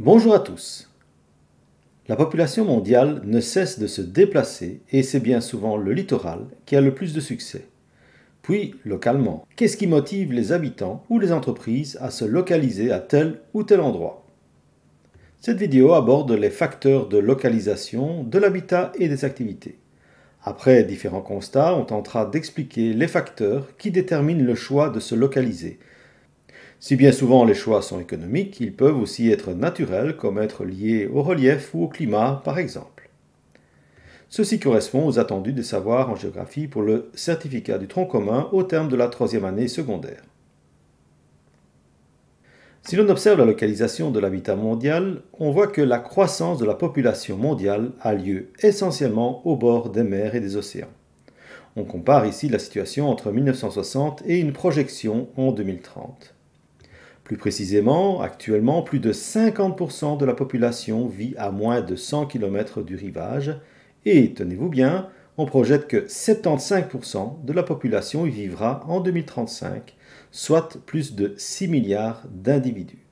Bonjour à tous. La population mondiale ne cesse de se déplacer et c'est bien souvent le littoral qui a le plus de succès. Puis, localement, qu'est-ce qui motive les habitants ou les entreprises à se localiser à tel ou tel endroit Cette vidéo aborde les facteurs de localisation de l'habitat et des activités. Après différents constats, on tentera d'expliquer les facteurs qui déterminent le choix de se localiser si bien souvent les choix sont économiques, ils peuvent aussi être naturels, comme être liés au relief ou au climat, par exemple. Ceci correspond aux attendus des savoirs en géographie pour le certificat du tronc commun au terme de la troisième année secondaire. Si l'on observe la localisation de l'habitat mondial, on voit que la croissance de la population mondiale a lieu essentiellement au bord des mers et des océans. On compare ici la situation entre 1960 et une projection en 2030. Plus précisément, actuellement, plus de 50% de la population vit à moins de 100 km du rivage et, tenez-vous bien, on projette que 75% de la population y vivra en 2035, soit plus de 6 milliards d'individus.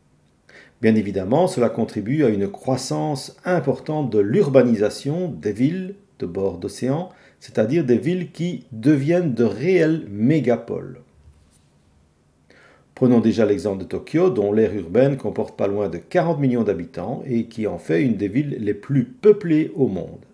Bien évidemment, cela contribue à une croissance importante de l'urbanisation des villes de bord d'océan, c'est-à-dire des villes qui deviennent de réelles mégapoles. Prenons déjà l'exemple de Tokyo, dont l'aire urbaine comporte pas loin de 40 millions d'habitants et qui en fait une des villes les plus peuplées au monde.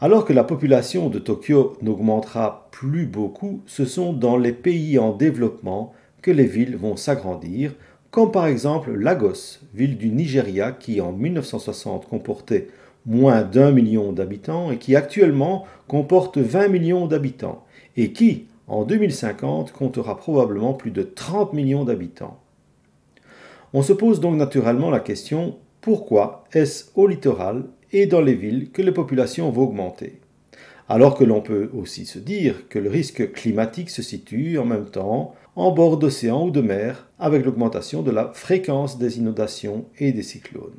Alors que la population de Tokyo n'augmentera plus beaucoup, ce sont dans les pays en développement que les villes vont s'agrandir, comme par exemple Lagos, ville du Nigeria qui en 1960 comportait moins d'un million d'habitants et qui actuellement comporte 20 millions d'habitants, et qui, en 2050 comptera probablement plus de 30 millions d'habitants. On se pose donc naturellement la question pourquoi est-ce au littoral et dans les villes que les populations vont augmenter Alors que l'on peut aussi se dire que le risque climatique se situe en même temps en bord d'océan ou de mer avec l'augmentation de la fréquence des inondations et des cyclones.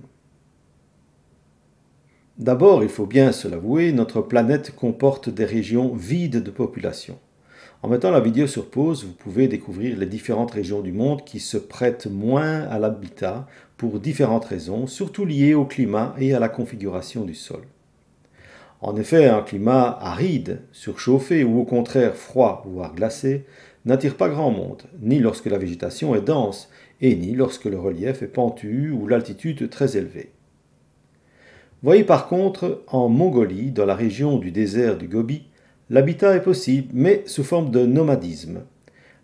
D'abord, il faut bien se l'avouer, notre planète comporte des régions vides de population. En mettant la vidéo sur pause, vous pouvez découvrir les différentes régions du monde qui se prêtent moins à l'habitat pour différentes raisons, surtout liées au climat et à la configuration du sol. En effet, un climat aride, surchauffé ou au contraire froid, voire glacé, n'attire pas grand monde, ni lorsque la végétation est dense, et ni lorsque le relief est pentu ou l'altitude très élevée. Voyez par contre en Mongolie, dans la région du désert du Gobi, l'habitat est possible, mais sous forme de nomadisme.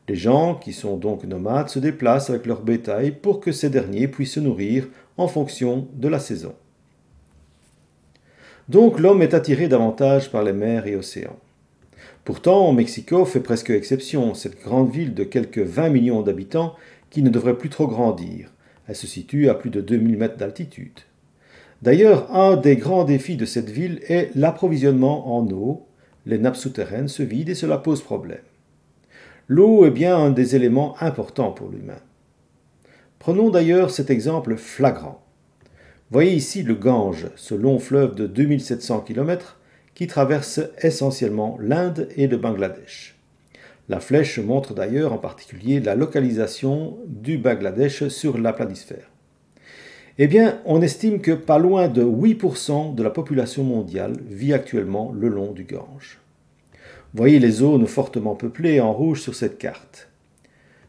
Les gens qui sont donc nomades se déplacent avec leur bétail pour que ces derniers puissent se nourrir en fonction de la saison. Donc l'homme est attiré davantage par les mers et océans. Pourtant, Mexico fait presque exception, cette grande ville de quelques 20 millions d'habitants qui ne devrait plus trop grandir. Elle se situe à plus de 2000 mètres d'altitude. D'ailleurs, un des grands défis de cette ville est l'approvisionnement en eau, les nappes souterraines se vident et cela pose problème. L'eau est bien un des éléments importants pour l'humain. Prenons d'ailleurs cet exemple flagrant. Voyez ici le Gange, ce long fleuve de 2700 km qui traverse essentiellement l'Inde et le Bangladesh. La flèche montre d'ailleurs en particulier la localisation du Bangladesh sur la planisphère. Eh bien, on estime que pas loin de 8% de la population mondiale vit actuellement le long du Gange. Voyez les zones fortement peuplées en rouge sur cette carte.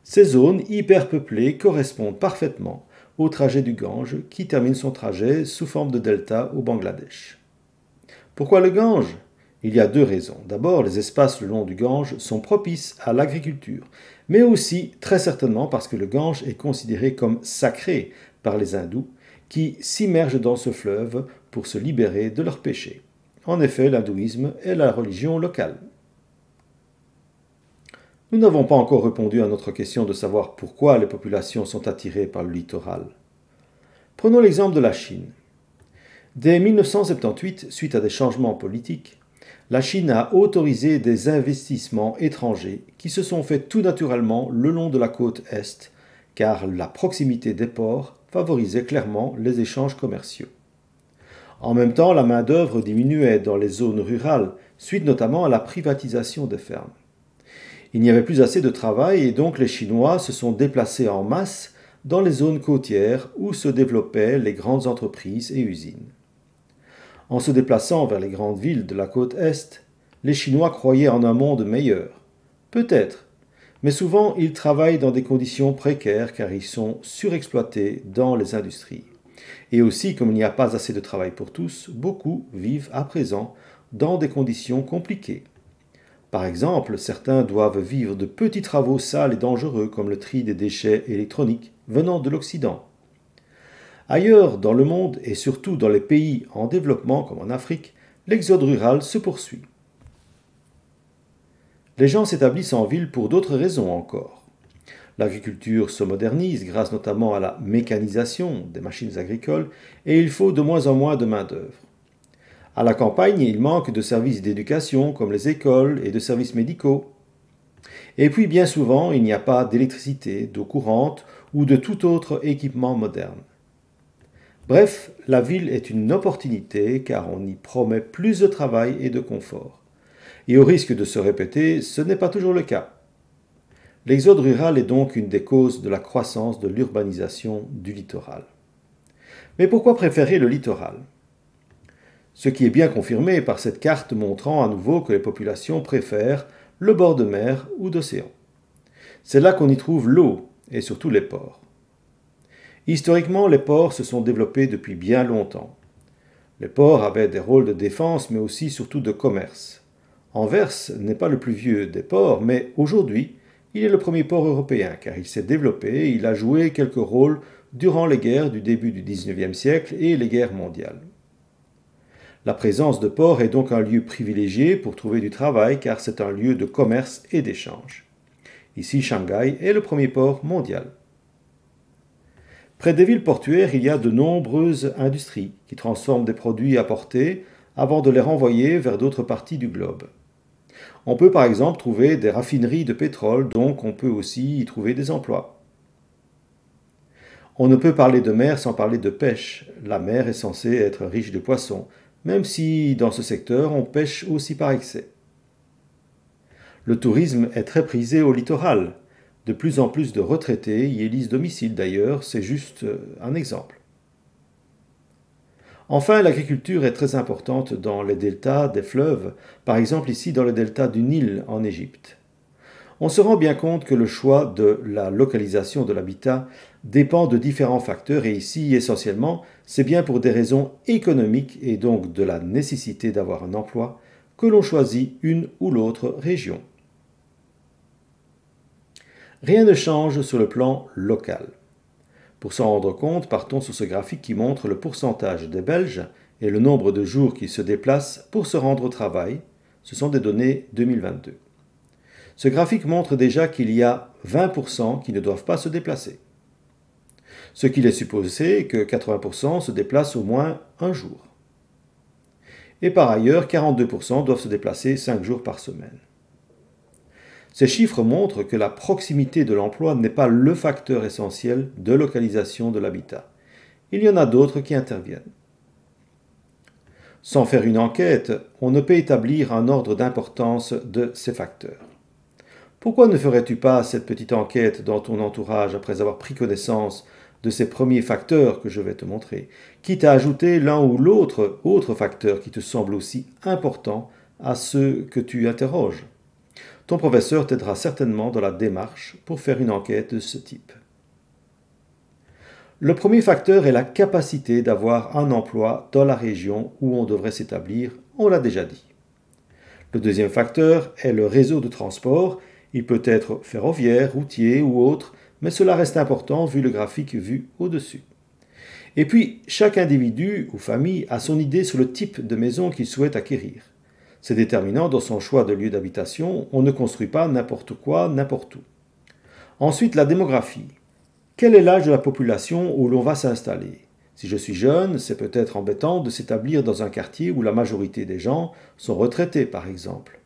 Ces zones hyperpeuplées correspondent parfaitement au trajet du Gange qui termine son trajet sous forme de delta au Bangladesh. Pourquoi le Gange Il y a deux raisons. D'abord, les espaces le long du Gange sont propices à l'agriculture, mais aussi très certainement parce que le Gange est considéré comme sacré par les hindous, qui s'immergent dans ce fleuve pour se libérer de leurs péchés. En effet, l'hindouisme est la religion locale. Nous n'avons pas encore répondu à notre question de savoir pourquoi les populations sont attirées par le littoral. Prenons l'exemple de la Chine. Dès 1978, suite à des changements politiques, la Chine a autorisé des investissements étrangers qui se sont faits tout naturellement le long de la côte Est, car la proximité des ports favorisait clairement les échanges commerciaux. En même temps, la main-d'œuvre diminuait dans les zones rurales, suite notamment à la privatisation des fermes. Il n'y avait plus assez de travail et donc les Chinois se sont déplacés en masse dans les zones côtières où se développaient les grandes entreprises et usines. En se déplaçant vers les grandes villes de la côte Est, les Chinois croyaient en un monde meilleur. Peut-être, mais souvent ils travaillent dans des conditions précaires car ils sont surexploités dans les industries. Et aussi, comme il n'y a pas assez de travail pour tous, beaucoup vivent à présent dans des conditions compliquées. Par exemple, certains doivent vivre de petits travaux sales et dangereux comme le tri des déchets électroniques venant de l'Occident. Ailleurs dans le monde et surtout dans les pays en développement comme en Afrique, l'exode rural se poursuit les gens s'établissent en ville pour d'autres raisons encore. L'agriculture se modernise grâce notamment à la mécanisation des machines agricoles et il faut de moins en moins de main-d'œuvre. À la campagne, il manque de services d'éducation comme les écoles et de services médicaux. Et puis bien souvent, il n'y a pas d'électricité, d'eau courante ou de tout autre équipement moderne. Bref, la ville est une opportunité car on y promet plus de travail et de confort et au risque de se répéter, ce n'est pas toujours le cas. L'exode rural est donc une des causes de la croissance de l'urbanisation du littoral. Mais pourquoi préférer le littoral Ce qui est bien confirmé par cette carte montrant à nouveau que les populations préfèrent le bord de mer ou d'océan. C'est là qu'on y trouve l'eau et surtout les ports. Historiquement, les ports se sont développés depuis bien longtemps. Les ports avaient des rôles de défense mais aussi surtout de commerce. Anvers n'est pas le plus vieux des ports, mais aujourd'hui, il est le premier port européen car il s'est développé et il a joué quelques rôles durant les guerres du début du XIXe siècle et les guerres mondiales. La présence de ports est donc un lieu privilégié pour trouver du travail car c'est un lieu de commerce et d'échange. Ici, Shanghai est le premier port mondial. Près des villes portuaires, il y a de nombreuses industries qui transforment des produits apportés avant de les renvoyer vers d'autres parties du globe. On peut par exemple trouver des raffineries de pétrole, donc on peut aussi y trouver des emplois. On ne peut parler de mer sans parler de pêche. La mer est censée être riche de poissons, même si dans ce secteur on pêche aussi par excès. Le tourisme est très prisé au littoral. De plus en plus de retraités y élisent domicile d'ailleurs, c'est juste euh, un exemple. Enfin, l'agriculture est très importante dans les deltas des fleuves, par exemple ici dans le delta du Nil en Égypte. On se rend bien compte que le choix de la localisation de l'habitat dépend de différents facteurs et ici essentiellement c'est bien pour des raisons économiques et donc de la nécessité d'avoir un emploi que l'on choisit une ou l'autre région. Rien ne change sur le plan local. Pour s'en rendre compte, partons sur ce graphique qui montre le pourcentage des Belges et le nombre de jours qu'ils se déplacent pour se rendre au travail. Ce sont des données 2022. Ce graphique montre déjà qu'il y a 20% qui ne doivent pas se déplacer. Ce qu'il est supposé que 80% se déplacent au moins un jour. Et par ailleurs, 42% doivent se déplacer 5 jours par semaine. Ces chiffres montrent que la proximité de l'emploi n'est pas le facteur essentiel de localisation de l'habitat. Il y en a d'autres qui interviennent. Sans faire une enquête, on ne peut établir un ordre d'importance de ces facteurs. Pourquoi ne ferais-tu pas cette petite enquête dans ton entourage après avoir pris connaissance de ces premiers facteurs que je vais te montrer, quitte à ajouter l'un ou l'autre autre facteur qui te semble aussi important à ceux que tu interroges ton professeur t'aidera certainement dans la démarche pour faire une enquête de ce type. Le premier facteur est la capacité d'avoir un emploi dans la région où on devrait s'établir, on l'a déjà dit. Le deuxième facteur est le réseau de transport, il peut être ferroviaire, routier ou autre, mais cela reste important vu le graphique vu au-dessus. Et puis, chaque individu ou famille a son idée sur le type de maison qu'il souhaite acquérir. C'est déterminant dans son choix de lieu d'habitation, on ne construit pas n'importe quoi, n'importe où. Ensuite, la démographie. Quel est l'âge de la population où l'on va s'installer Si je suis jeune, c'est peut-être embêtant de s'établir dans un quartier où la majorité des gens sont retraités, par exemple.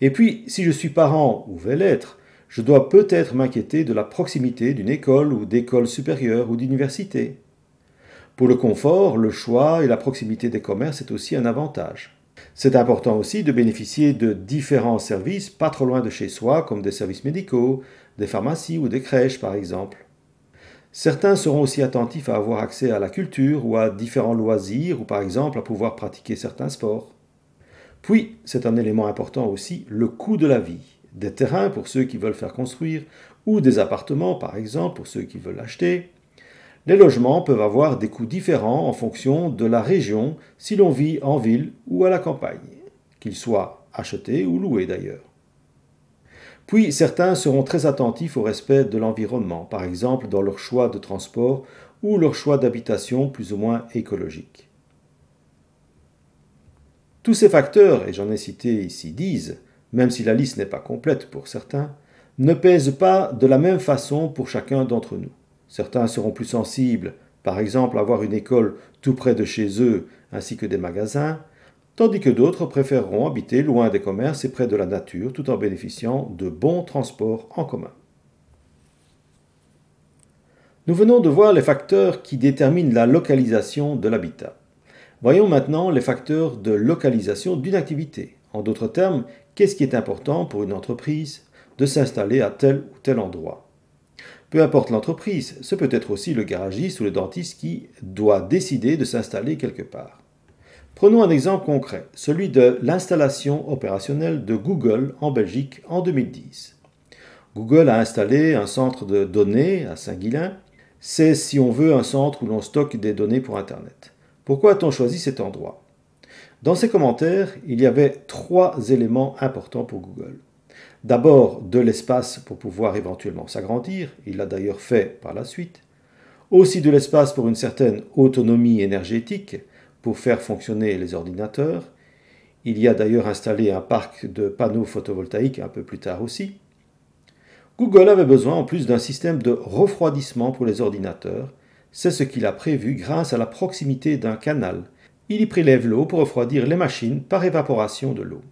Et puis, si je suis parent ou vais l'être, je dois peut-être m'inquiéter de la proximité d'une école ou d'école supérieure ou d'université. Pour le confort, le choix et la proximité des commerces est aussi un avantage. C'est important aussi de bénéficier de différents services pas trop loin de chez soi, comme des services médicaux, des pharmacies ou des crèches par exemple. Certains seront aussi attentifs à avoir accès à la culture ou à différents loisirs ou par exemple à pouvoir pratiquer certains sports. Puis, c'est un élément important aussi, le coût de la vie. Des terrains pour ceux qui veulent faire construire ou des appartements par exemple pour ceux qui veulent acheter. Les logements peuvent avoir des coûts différents en fonction de la région, si l'on vit en ville ou à la campagne, qu'ils soient achetés ou loués d'ailleurs. Puis certains seront très attentifs au respect de l'environnement, par exemple dans leur choix de transport ou leur choix d'habitation plus ou moins écologique. Tous ces facteurs, et j'en ai cité ici dix, même si la liste n'est pas complète pour certains, ne pèsent pas de la même façon pour chacun d'entre nous. Certains seront plus sensibles, par exemple avoir une école tout près de chez eux ainsi que des magasins, tandis que d'autres préféreront habiter loin des commerces et près de la nature tout en bénéficiant de bons transports en commun. Nous venons de voir les facteurs qui déterminent la localisation de l'habitat. Voyons maintenant les facteurs de localisation d'une activité. En d'autres termes, qu'est-ce qui est important pour une entreprise de s'installer à tel ou tel endroit peu importe l'entreprise, ce peut être aussi le garagiste ou le dentiste qui doit décider de s'installer quelque part. Prenons un exemple concret, celui de l'installation opérationnelle de Google en Belgique en 2010. Google a installé un centre de données à Saint-Guilain. C'est, si on veut, un centre où l'on stocke des données pour Internet. Pourquoi a-t-on choisi cet endroit Dans ses commentaires, il y avait trois éléments importants pour Google. D'abord de l'espace pour pouvoir éventuellement s'agrandir, il l'a d'ailleurs fait par la suite. Aussi de l'espace pour une certaine autonomie énergétique, pour faire fonctionner les ordinateurs. Il y a d'ailleurs installé un parc de panneaux photovoltaïques un peu plus tard aussi. Google avait besoin en plus d'un système de refroidissement pour les ordinateurs. C'est ce qu'il a prévu grâce à la proximité d'un canal. Il y prélève l'eau pour refroidir les machines par évaporation de l'eau.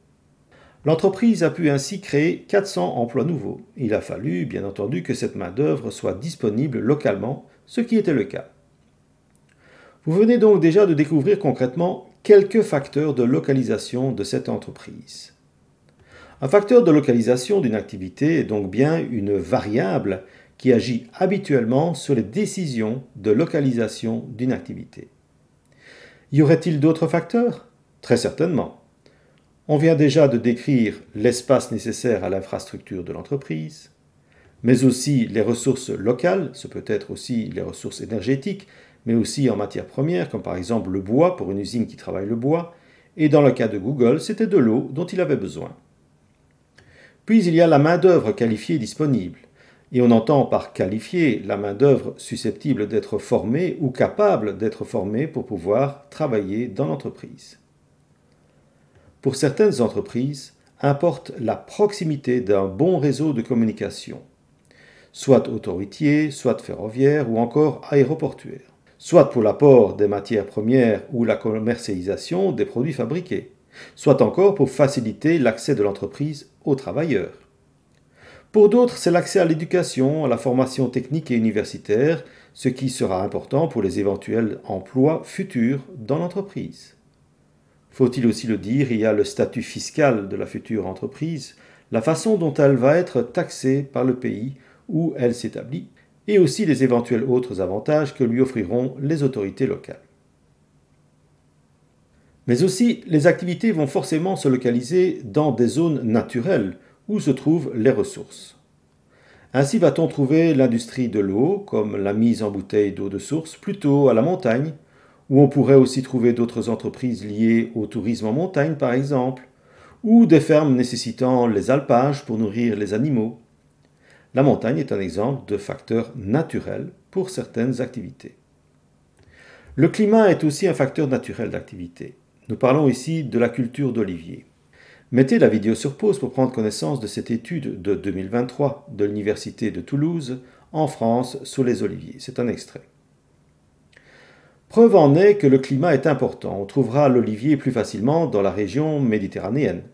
L'entreprise a pu ainsi créer 400 emplois nouveaux. Il a fallu, bien entendu, que cette main-d'œuvre soit disponible localement, ce qui était le cas. Vous venez donc déjà de découvrir concrètement quelques facteurs de localisation de cette entreprise. Un facteur de localisation d'une activité est donc bien une variable qui agit habituellement sur les décisions de localisation d'une activité. Y aurait-il d'autres facteurs Très certainement. On vient déjà de décrire l'espace nécessaire à l'infrastructure de l'entreprise, mais aussi les ressources locales, ce peut être aussi les ressources énergétiques, mais aussi en matières premières, comme par exemple le bois pour une usine qui travaille le bois, et dans le cas de Google, c'était de l'eau dont il avait besoin. Puis il y a la main-d'œuvre qualifiée disponible, et on entend par qualifiée la main-d'œuvre susceptible d'être formée ou capable d'être formée pour pouvoir travailler dans l'entreprise pour certaines entreprises, importe la proximité d'un bon réseau de communication, soit autoroutier, soit ferroviaire ou encore aéroportuaire, soit pour l'apport des matières premières ou la commercialisation des produits fabriqués, soit encore pour faciliter l'accès de l'entreprise aux travailleurs. Pour d'autres, c'est l'accès à l'éducation, à la formation technique et universitaire, ce qui sera important pour les éventuels emplois futurs dans l'entreprise. Faut-il aussi le dire, il y a le statut fiscal de la future entreprise, la façon dont elle va être taxée par le pays où elle s'établit, et aussi les éventuels autres avantages que lui offriront les autorités locales. Mais aussi, les activités vont forcément se localiser dans des zones naturelles où se trouvent les ressources. Ainsi va-t-on trouver l'industrie de l'eau, comme la mise en bouteille d'eau de source, plutôt à la montagne où on pourrait aussi trouver d'autres entreprises liées au tourisme en montagne par exemple, ou des fermes nécessitant les alpages pour nourrir les animaux. La montagne est un exemple de facteur naturel pour certaines activités. Le climat est aussi un facteur naturel d'activité. Nous parlons ici de la culture d'olivier. Mettez la vidéo sur pause pour prendre connaissance de cette étude de 2023 de l'Université de Toulouse en France sur les oliviers. C'est un extrait. Preuve en est que le climat est important. On trouvera l'olivier plus facilement dans la région méditerranéenne.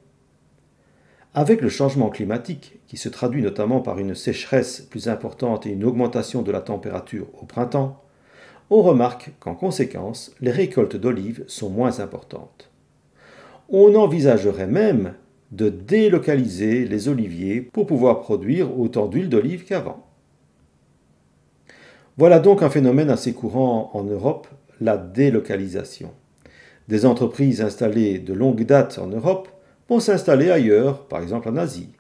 Avec le changement climatique, qui se traduit notamment par une sécheresse plus importante et une augmentation de la température au printemps, on remarque qu'en conséquence, les récoltes d'olives sont moins importantes. On envisagerait même de délocaliser les oliviers pour pouvoir produire autant d'huile d'olive qu'avant. Voilà donc un phénomène assez courant en Europe la délocalisation. Des entreprises installées de longue date en Europe vont s'installer ailleurs, par exemple en Asie.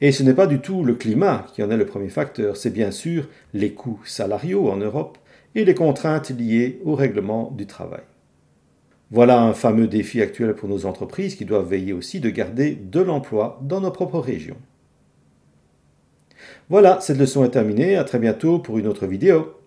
Et ce n'est pas du tout le climat qui en est le premier facteur, c'est bien sûr les coûts salariaux en Europe et les contraintes liées au règlement du travail. Voilà un fameux défi actuel pour nos entreprises qui doivent veiller aussi de garder de l'emploi dans nos propres régions. Voilà, cette leçon est terminée, à très bientôt pour une autre vidéo.